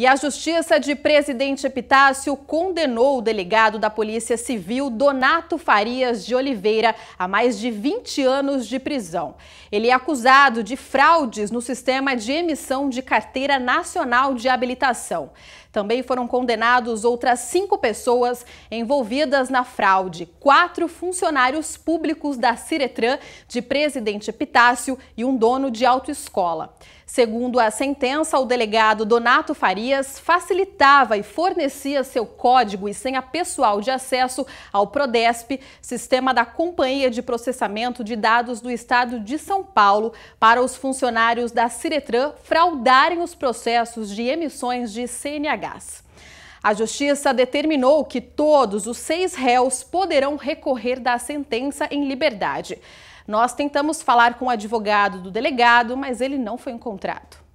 E a Justiça de Presidente Epitácio condenou o delegado da Polícia Civil, Donato Farias de Oliveira, a mais de 20 anos de prisão. Ele é acusado de fraudes no sistema de emissão de Carteira Nacional de Habilitação. Também foram condenados outras cinco pessoas envolvidas na fraude: quatro funcionários públicos da Ciretran, de presidente Pitácio e um dono de autoescola. Segundo a sentença, o delegado Donato Farias facilitava e fornecia seu código e senha pessoal de acesso ao Prodesp, sistema da Companhia de Processamento de Dados do Estado de São Paulo, para os funcionários da Ciretran fraudarem os processos de emissões de CNH a justiça determinou que todos os seis réus poderão recorrer da sentença em liberdade. Nós tentamos falar com o advogado do delegado, mas ele não foi encontrado.